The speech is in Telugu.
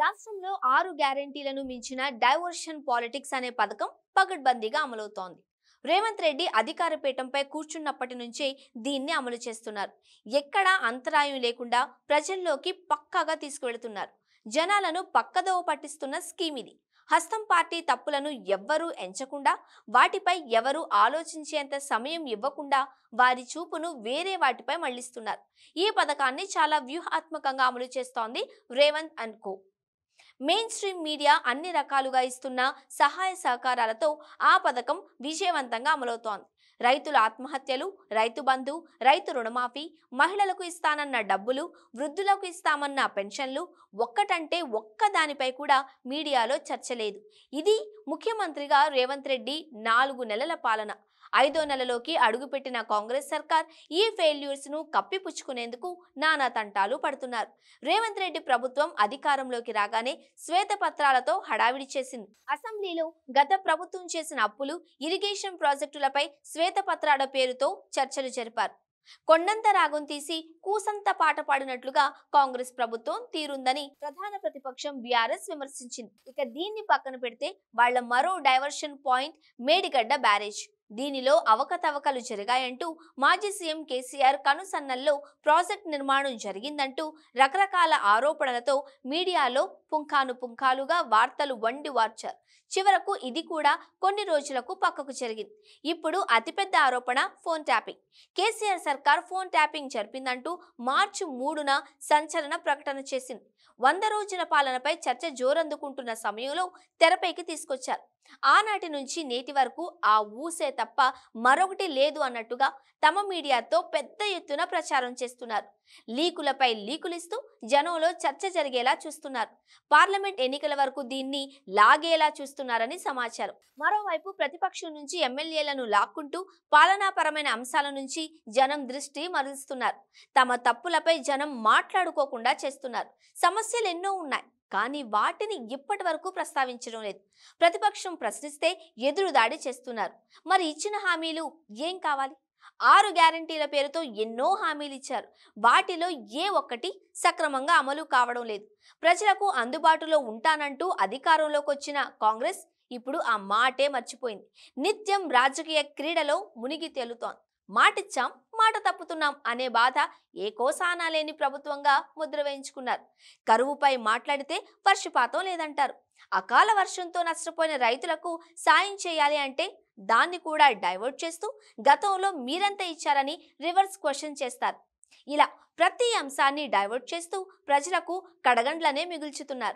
రాష్ట్రంలో ఆరు గ్యారంటీలను మించిన డైవర్షన్ పాలిటిక్స్ అనే పథకం పగడ్బందీగా అమలవుతోంది రేవంత్ రెడ్డి అధికార పీఠంపై కూర్చున్నప్పటి నుంచే దీన్ని అమలు చేస్తున్నారు ఎక్కడా అంతరాయం లేకుండా ప్రజల్లోకి పక్కాగా తీసుకువెళుతున్నారు జనాలను పక్కదోవ పట్టిస్తున్న స్కీమ్ ఇది హస్తం పార్టీ తప్పులను ఎవ్వరూ ఎంచకుండా వాటిపై ఎవరు ఆలోచించేంత సమయం ఇవ్వకుండా వారి చూపును వేరే వాటిపై మళ్లిస్తున్నారు ఈ పథకాన్ని చాలా వ్యూహాత్మకంగా అమలు చేస్తోంది Revanth and co mainstream media అన్ని రకాలుగా ఇస్తున్న సహాయ సహకారాలతో ఆ పథకం విజయవంతంగా అమలవుతోంది రైతుల ఆత్మహత్యలు రైతు బంధు రైతు రుణమాఫీ మహిళలకు ఇస్తానన్న డబ్బులు వృద్ధులకు ఇస్తామన్న పెన్షన్లు ఒక్కటంటే ఒక్క దానిపై కూడా మీడియాలో చర్చ లేదు ఇది ముఖ్యమంత్రిగా రేవంత్ రెడ్డి నాలుగు నెలల పాలన ఐదో నెలలోకి అడుగుపెట్టిన కాంగ్రెస్ సర్కార్ ఈ ఫెయిల్యూర్స్ ను కప్పిపుచ్చుకునేందుకు నానా తంటాలు పడుతున్నారు రేవంత్ రెడ్డి ప్రభుత్వం అధికారంలోకి రాగానే శ్వేతపత్రాలతో హడావిడి చేసింది అసెంబ్లీలో గత ప్రభుత్వం చేసిన అప్పులు ఇరిగేషన్ ప్రాజెక్టులపై శ్వేతపత్రాల పేరుతో చర్చలు జరిపారు కొండంత రాగం తీసి కూసంత పాట పాడినట్లుగా కాంగ్రెస్ ప్రభుత్వం తీరుందని ప్రధాన ప్రతిపక్షం బీఆర్ఎస్ విమర్శించింది ఇక దీన్ని పక్కన పెడితే వాళ్ల మరో డైవర్షన్ పాయింట్ మేడిగడ్డ బ్యారేజ్ దీనిలో అవకతవకలు జరిగాయంటూ మాజీ సీఎం కేసీఆర్ కనుసన్నల్లో ప్రాజెక్ట్ నిర్మాణం జరిగిందంటూ రకరకాల ఆరోపణలతో మీడియాలో పుంఖాను పుంఖాలుగా వార్తలు వండి వార్చారు చివరకు ఇది కూడా కొన్ని రోజులకు పక్కకు జరిగింది ఇప్పుడు అతిపెద్ద ఆరోపణ ఫోన్ ట్యాపింగ్ కేసీఆర్ సర్కార్ ఫోన్ ట్యాపింగ్ జరిపిందంటూ మార్చి మూడున సంచలన ప్రకటన చేసింది వంద రోజుల పాలనపై చర్చ జోరందుకుంటున్న సమయంలో తెరపైకి తీసుకొచ్చారు ఆనాటి నుంచి నేటి వరకు ఆ ఊసే తప్ప మరొకటి లేదు అన్నట్టుగా తమ మీడియాతో పెద్ద ఎత్తున ప్రచారం చేస్తున్నారు లీకులపై లీకులిస్తూ జనంలో చర్చ జరిగేలా చూస్తున్నారు పార్లమెంట్ ఎన్నికల వరకు దీన్ని లాగేలా చూస్తున్నారని సమాచారం మరోవైపు ప్రతిపక్షం నుంచి ఎమ్మెల్యేలను లాక్కుంటూ పాలనాపరమైన అంశాల నుంచి జనం దృష్టి మరలుస్తున్నారు తమ తప్పులపై జనం మాట్లాడుకోకుండా చేస్తున్నారు సమస్యలు ఎన్నో ఉన్నాయి కానీ వాటిని ఇప్పటి వరకు ప్రస్తావించడం లేదు ప్రతిపక్షం ప్రశ్నిస్తే ఎదురుదాడి చేస్తున్నారు మరి ఇచ్చిన హామీలు ఏం కావాలి ఆరు గ్యారంటీల పేరుతో ఎన్నో హామీలు ఇచ్చారు వాటిలో ఏ ఒక్కటి సక్రమంగా అమలు కావడం లేదు ప్రజలకు అందుబాటులో ఉంటానంటూ అధికారంలోకి వచ్చిన కాంగ్రెస్ ఇప్పుడు ఆ మాటే మర్చిపోయింది నిత్యం రాజకీయ క్రీడలో మునిగి తేలుతోంది మాటిచ్చాం మాట తప్పుతున్నాం అనే బాధ ఏ కోసానా లేని ప్రభుత్వంగా ముద్ర వేయించుకున్నారు కరువుపై మాట్లాడితే వర్షపాతం లేదంటారు అకాల వర్షంతో నష్టపోయిన రైతులకు సాయం చేయాలి అంటే దాన్ని కూడా డైవర్ట్ చేస్తూ గతంలో మీరంతా ఇచ్చారని రివర్స్ క్వశ్చన్ చేస్తారు ఇలా ప్రతి అంశాన్ని డైవర్ట్ చేస్తూ ప్రజలకు కడగండ్లనే మిగుల్చుతున్నారు